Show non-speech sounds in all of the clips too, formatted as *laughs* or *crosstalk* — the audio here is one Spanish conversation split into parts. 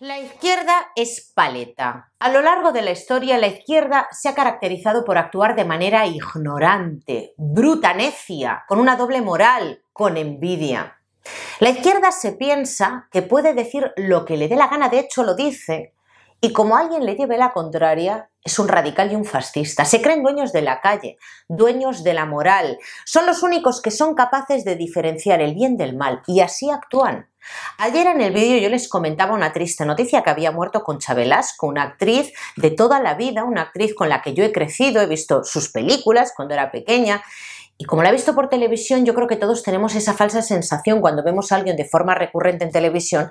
La izquierda es paleta. A lo largo de la historia, la izquierda se ha caracterizado por actuar de manera ignorante, bruta, necia, con una doble moral, con envidia. La izquierda se piensa que puede decir lo que le dé la gana, de hecho lo dice, y como alguien le lleve la contraria, es un radical y un fascista. Se creen dueños de la calle, dueños de la moral. Son los únicos que son capaces de diferenciar el bien del mal y así actúan. Ayer en el vídeo yo les comentaba una triste noticia que había muerto con Velasco, una actriz de toda la vida, una actriz con la que yo he crecido, he visto sus películas cuando era pequeña y como la he visto por televisión, yo creo que todos tenemos esa falsa sensación cuando vemos a alguien de forma recurrente en televisión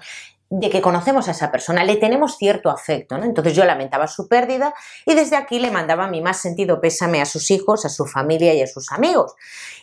de que conocemos a esa persona, le tenemos cierto afecto. ¿no? Entonces yo lamentaba su pérdida y desde aquí le mandaba mi más sentido pésame a sus hijos, a su familia y a sus amigos.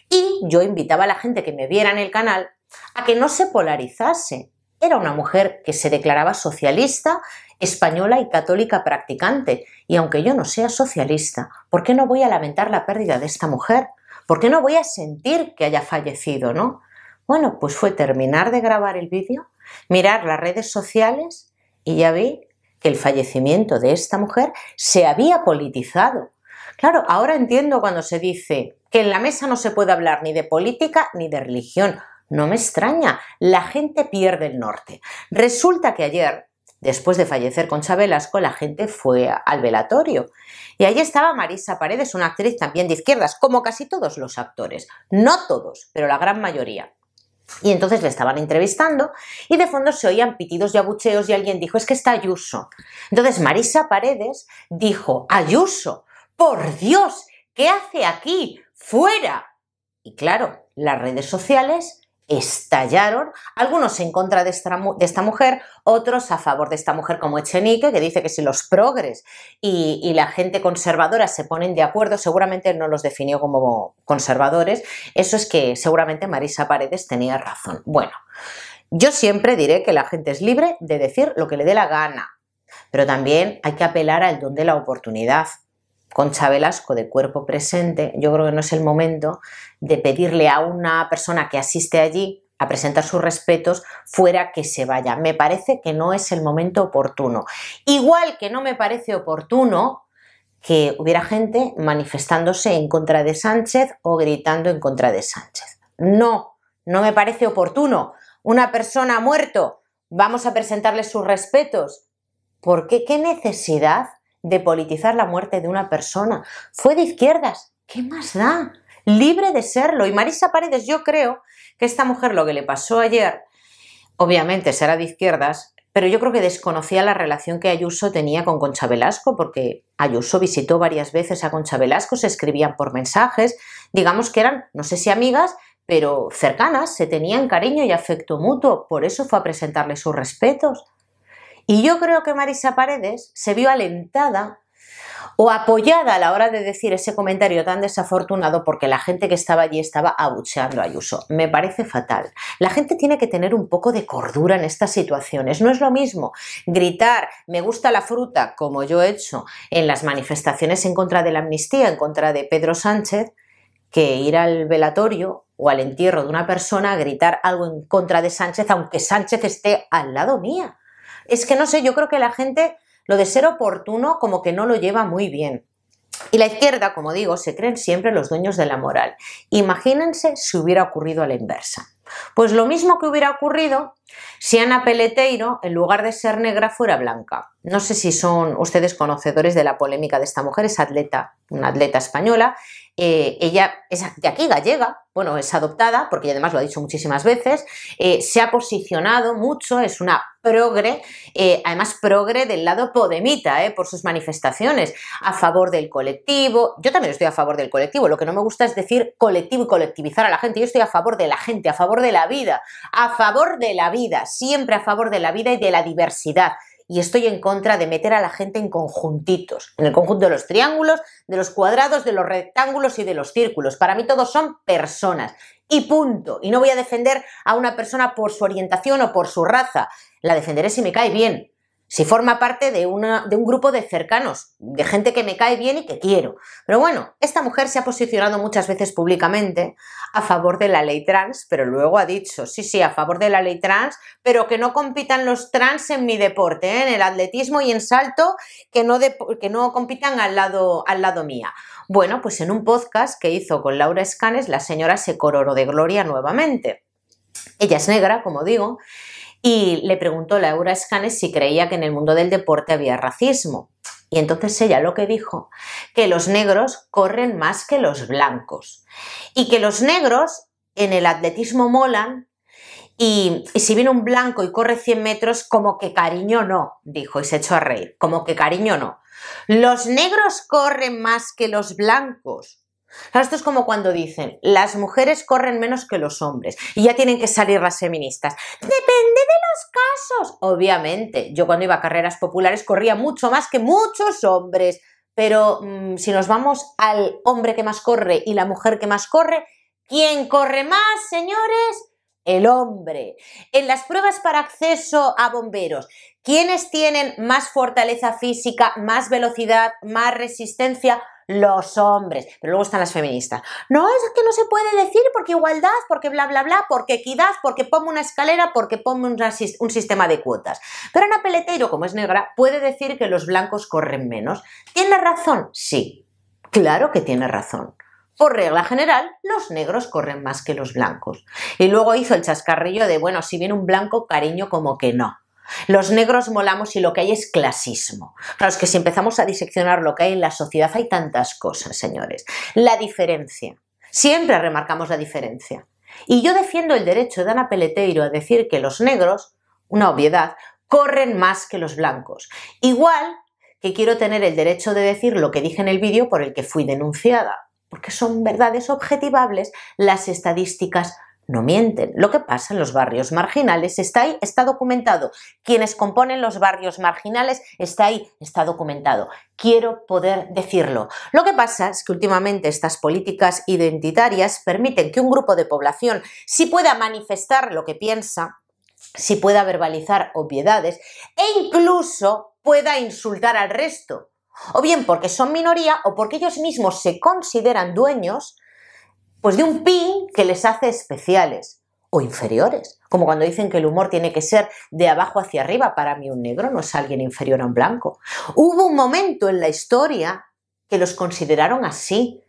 Y yo invitaba a la gente que me viera en el canal a que no se polarizase. Era una mujer que se declaraba socialista, española y católica practicante. Y aunque yo no sea socialista, ¿por qué no voy a lamentar la pérdida de esta mujer? ¿Por qué no voy a sentir que haya fallecido, no? Bueno, pues fue terminar de grabar el vídeo, mirar las redes sociales y ya vi que el fallecimiento de esta mujer se había politizado. Claro, ahora entiendo cuando se dice que en la mesa no se puede hablar ni de política ni de religión. No me extraña, la gente pierde el norte. Resulta que ayer, después de fallecer con Velasco, la gente fue al velatorio. Y allí estaba Marisa Paredes, una actriz también de izquierdas, como casi todos los actores. No todos, pero la gran mayoría. Y entonces le estaban entrevistando y de fondo se oían pitidos y abucheos y alguien dijo, es que está Ayuso. Entonces Marisa Paredes dijo, Ayuso, por Dios, ¿qué hace aquí? Fuera. Y claro, las redes sociales estallaron, algunos en contra de esta, mujer, otros a favor de esta mujer como Echenique, que dice que si los progres y, y la gente conservadora se ponen de acuerdo, seguramente no los definió como conservadores, eso es que seguramente Marisa Paredes tenía razón. Bueno, yo siempre diré que la gente es libre de decir lo que le dé la gana, pero también hay que apelar al don de la oportunidad. Concha Velasco de cuerpo presente, yo creo que no es el momento de pedirle a una persona que asiste allí a presentar sus respetos fuera que se vaya. Me parece que no es el momento oportuno. Igual que no me parece oportuno que hubiera gente manifestándose en contra de Sánchez o gritando en contra de Sánchez. No, no me parece oportuno. Una persona ha muerto, vamos a presentarle sus respetos. ¿Por qué? ¿Qué necesidad? de politizar la muerte de una persona. Fue de izquierdas. ¿Qué más da? Libre de serlo. Y Marisa Paredes, yo creo que esta mujer lo que le pasó ayer, obviamente será de izquierdas, pero yo creo que desconocía la relación que Ayuso tenía con Concha Velasco, porque Ayuso visitó varias veces a Concha Velasco, se escribían por mensajes, digamos que eran, no sé si amigas, pero cercanas, se tenían cariño y afecto mutuo, por eso fue a presentarle sus respetos. Y yo creo que Marisa Paredes se vio alentada o apoyada a la hora de decir ese comentario tan desafortunado porque la gente que estaba allí estaba abucheando a Ayuso. Me parece fatal. La gente tiene que tener un poco de cordura en estas situaciones. No es lo mismo gritar me gusta la fruta como yo he hecho en las manifestaciones en contra de la amnistía, en contra de Pedro Sánchez, que ir al velatorio o al entierro de una persona a gritar algo en contra de Sánchez, aunque Sánchez esté al lado mía. Es que no sé, yo creo que la gente lo de ser oportuno como que no lo lleva muy bien. Y la izquierda, como digo, se creen siempre los dueños de la moral. Imagínense si hubiera ocurrido a la inversa. Pues lo mismo que hubiera ocurrido si Ana Peleteiro, en lugar de ser negra, fuera blanca no sé si son ustedes conocedores de la polémica de esta mujer, es atleta, una atleta española. Eh, ella es de aquí gallega, bueno, es adoptada, porque además lo ha dicho muchísimas veces, eh, se ha posicionado mucho, es una progre, eh, además progre del lado podemita, por sus manifestaciones, a favor del colectivo, yo también estoy a favor del colectivo, lo que no me gusta es decir colectivo y colectivizar a la gente, yo estoy a favor de la gente, a favor de la vida, a favor de la vida, siempre a favor de la vida y de la diversidad, y estoy en contra de meter a la gente en conjuntitos, en el conjunto de los triángulos, de los cuadrados, de los rectángulos y de los círculos. Para mí todos son personas y punto. Y no voy a defender a una persona por su orientación o por su raza. La defenderé si me cae bien, si forma parte de, un grupo de cercanos, de gente que me cae bien y que quiero. Pero bueno, esta mujer se ha posicionado muchas veces públicamente a favor de la ley trans, pero luego ha dicho, sí, sí, a favor de la ley trans, pero que no compitan los trans en mi deporte, ¿eh? en el atletismo y en salto, que no, que no compitan al lado, mía. Bueno, pues en un podcast que hizo con Laura Escanes, la señora se coronó de gloria nuevamente. Ella es negra, como digo, y le preguntó Laura Scanes si creía que en el mundo del deporte había racismo. Y entonces ella lo que dijo, que los negros corren más que los blancos y que los negros en el atletismo molan y, y, si viene un blanco y corre 100 metros, como que cariño no, dijo y se echó a reír, como que cariño no. Los negros corren más que los blancos esto es como cuando dicen, las mujeres corren menos que los hombres y ya tienen que salir las feministas. Depende de los casos. Obviamente, yo cuando iba a carreras populares corría mucho más que muchos hombres, pero mm, si nos vamos al hombre que más corre y la mujer que más corre, ¿quién corre más, señores? el hombre. En las pruebas para acceso a bomberos, ¿quiénes tienen más fortaleza física, más velocidad, más resistencia? Los hombres. Pero luego están las feministas. No, es que no se puede decir porque igualdad, porque bla, bla, bla, porque equidad, porque pongo una escalera, porque pongo un sistema de cuotas. Pero una peletero como es negra, puede decir que los blancos corren menos. ¿Tiene razón? Sí. Claro que tiene razón por regla general, los negros corren más que los blancos. Y luego hizo el chascarrillo de, bueno, si viene un blanco, cariño, como que no. Los negros molamos y lo que hay es clasismo. Claro, es que si empezamos a diseccionar lo que hay en la sociedad, hay tantas cosas, señores. La diferencia. Siempre remarcamos la diferencia. Y yo defiendo el derecho de Ana Peleteiro a decir que los negros, una obviedad, corren más que los blancos. Igual que quiero tener el derecho de decir lo que dije en el vídeo por el que fui denunciada porque son verdades objetivables, las estadísticas no mienten. Lo que pasa en los barrios marginales está ahí, está documentado. Quienes componen los barrios marginales está ahí, está documentado. Quiero poder decirlo. Lo que pasa es que últimamente estas políticas identitarias permiten que un grupo de población sí pueda manifestar lo que piensa, sí pueda verbalizar obviedades e incluso pueda insultar al resto o bien porque son minoría o porque ellos mismos se consideran dueños pues de un pin que les hace especiales o inferiores, como cuando dicen que el humor tiene que ser de abajo hacia arriba, para mí un negro no es alguien inferior a un blanco. Hubo un momento en la historia que los consideraron así,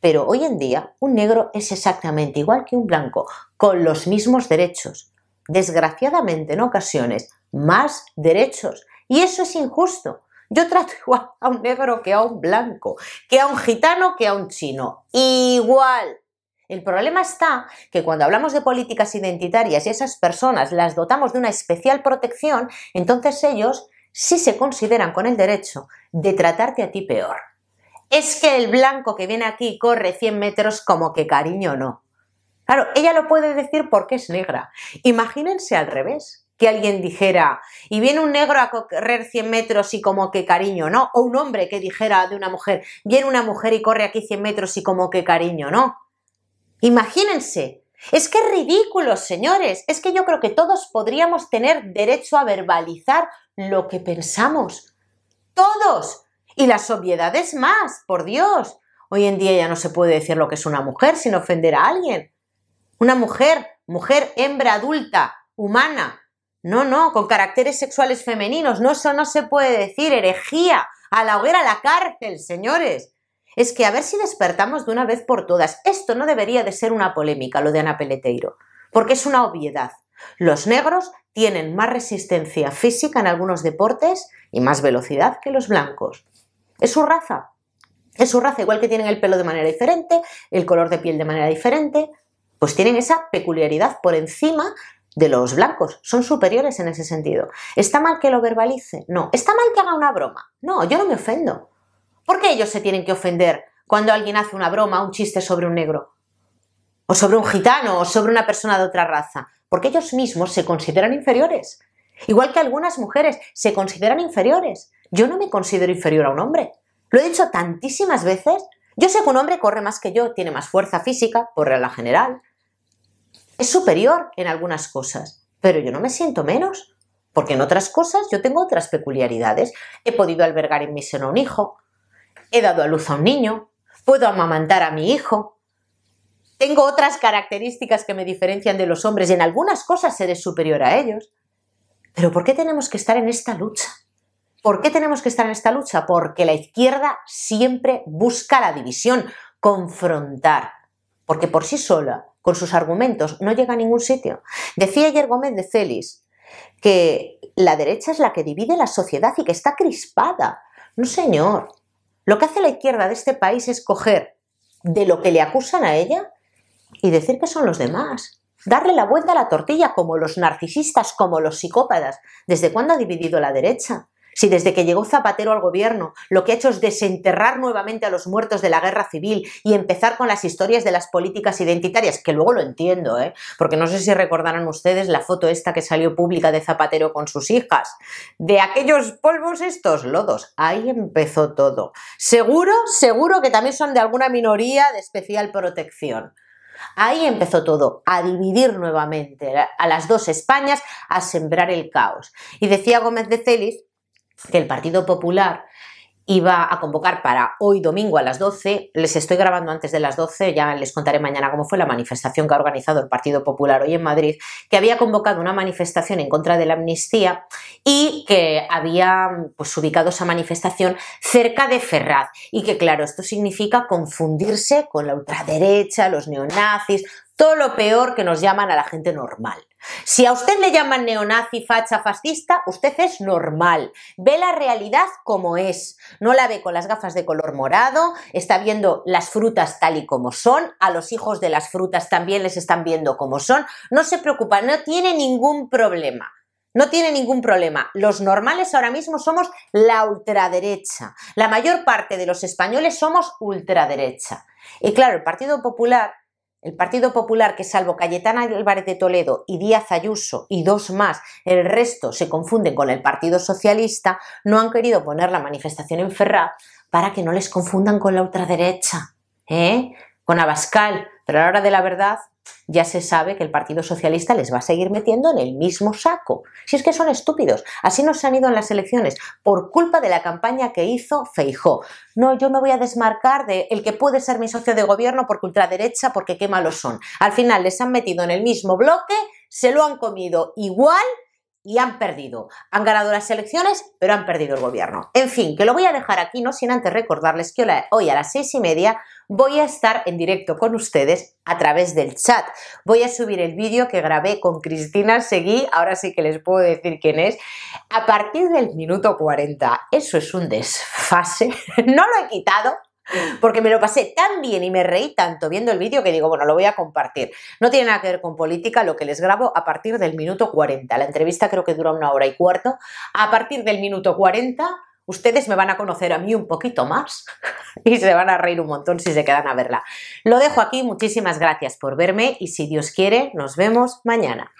pero hoy en día un negro es exactamente igual que un blanco, con los mismos derechos, desgraciadamente en ocasiones más derechos, y eso es injusto, yo trato igual a un negro que a un blanco, que a un gitano que a un chino. Igual. El problema está que cuando hablamos de políticas identitarias y esas personas las dotamos de una especial protección, entonces ellos sí se consideran con el derecho de tratarte a ti peor. Es que el blanco que viene aquí corre 100 metros como que cariño no. Claro, ella lo puede decir porque es negra. Imagínense al revés que alguien dijera, y viene un negro a correr 100 metros y como que cariño, ¿no? O un hombre que dijera de una mujer, viene una mujer y corre aquí 100 metros y como que cariño, ¿no? Imagínense. Es que es ridículo, señores. Es que yo creo que todos podríamos tener derecho a verbalizar lo que pensamos. Todos. Y las obviedades más, por Dios. Hoy en día ya no se puede decir lo que es una mujer sin ofender a alguien. Una mujer, mujer hembra adulta, humana, no, no, con caracteres sexuales femeninos. No, eso no se puede decir. Herejía. A la hoguera, a la cárcel, señores. Es que a ver si despertamos de una vez por todas. Esto no debería de ser una polémica, lo de Ana Peleteiro, porque es una obviedad. Los negros tienen más resistencia física en algunos deportes y más velocidad que los blancos. Es su raza. Es su raza, igual que tienen el pelo de manera diferente, el color de piel de manera diferente, pues tienen esa peculiaridad por encima de los blancos, son superiores en ese sentido. ¿Está mal que lo verbalice? No. ¿Está mal que haga una broma? No, yo no me ofendo. ¿Por qué ellos se tienen que ofender cuando alguien hace una broma, un chiste sobre un negro? O sobre un gitano, o sobre una persona de otra raza. Porque ellos mismos se consideran inferiores. Igual que algunas mujeres se consideran inferiores. Yo no me considero inferior a un hombre. Lo he dicho tantísimas veces. Yo sé que un hombre corre más que yo, tiene más fuerza física, por regla general, es superior en algunas cosas, pero yo no me siento menos, porque en otras cosas yo tengo otras peculiaridades. He podido albergar en mi seno a un hijo, he dado a luz a un niño, puedo amamantar a mi hijo. Tengo otras características que me diferencian de los hombres y en algunas cosas seré superior a ellos. Pero ¿por qué tenemos que estar en esta lucha? ¿Por qué tenemos que estar en esta lucha? Porque la izquierda siempre busca la división, confrontar, porque por sí sola con sus argumentos, no llega a ningún sitio. Decía ayer Gómez de Celis que la derecha es la que divide la sociedad y que está crispada. No, señor. Lo que hace la izquierda de este país es coger de lo que le acusan a ella y decir que son los demás. Darle la vuelta a la tortilla como los narcisistas, como los psicópatas. ¿Desde cuándo ha dividido la derecha? Si desde que llegó Zapatero al gobierno lo que ha hecho es desenterrar nuevamente a los muertos de la guerra civil y empezar con las historias de las políticas identitarias, que luego lo entiendo, ¿eh? porque no sé si recordarán ustedes la foto esta que salió pública de Zapatero con sus hijas, de aquellos polvos estos lodos, ahí empezó todo. Seguro, seguro que también son de alguna minoría de especial protección. Ahí empezó todo, a dividir nuevamente a las dos Españas, a sembrar el caos. Y decía Gómez de Celis que el Partido Popular iba a convocar para hoy domingo a las 12. Les estoy grabando antes de las 12, ya les contaré mañana cómo fue la manifestación que ha organizado el Partido Popular hoy en Madrid, que había convocado una manifestación en contra de la amnistía y que había pues, ubicado esa manifestación cerca de Ferraz. Y que claro, esto significa confundirse con la ultraderecha, los neonazis, todo lo peor que nos llaman a la gente normal. Si a usted le llaman neonazi, facha, fascista, usted es normal. Ve la realidad como es. No la ve con las gafas de color morado, está viendo las frutas tal y como son, a los hijos de las frutas también les están viendo como son. No se preocupa, no tiene ningún problema. No tiene ningún problema. Los normales ahora mismo somos la ultraderecha. La mayor parte de los españoles somos ultraderecha. Y claro, el Partido Popular el Partido Popular, que salvo Cayetana Álvarez de Toledo y Díaz Ayuso y dos más, el resto se confunden con el Partido Socialista, no han querido poner la manifestación en Ferraz para que no les confundan con la ultraderecha, ¿eh? con Abascal. Pero a la hora de la verdad, ya se sabe que el Partido Socialista les va a seguir metiendo en el mismo saco. Si es que son estúpidos, así no se han ido en las elecciones, por culpa de la campaña que hizo Feijó. No, yo me voy a desmarcar de el que puede ser mi socio de gobierno porque ultraderecha, porque qué malos son. Al final les han metido en el mismo bloque, se lo han comido igual y han perdido. Han ganado las elecciones, pero han perdido el gobierno. En fin, que lo voy a dejar aquí, no sin antes recordarles que hoy a las seis y media voy a estar en directo con ustedes a través del chat. Voy a subir el vídeo que grabé con Cristina Seguí, ahora sí que les puedo decir quién es, a partir del minuto 40. Eso es un desfase. *laughs* no lo he quitado, porque me lo pasé tan bien y me reí tanto viendo el vídeo que digo, bueno, lo voy a compartir. No tiene nada que ver con política, lo que les grabo a partir del minuto 40. La entrevista creo que dura una hora y cuarto. A partir del minuto 40 ustedes me van a conocer a mí un poquito más *laughs* y se van a reír un montón si se quedan a verla. Lo dejo aquí, muchísimas gracias por verme y si Dios quiere, nos vemos mañana.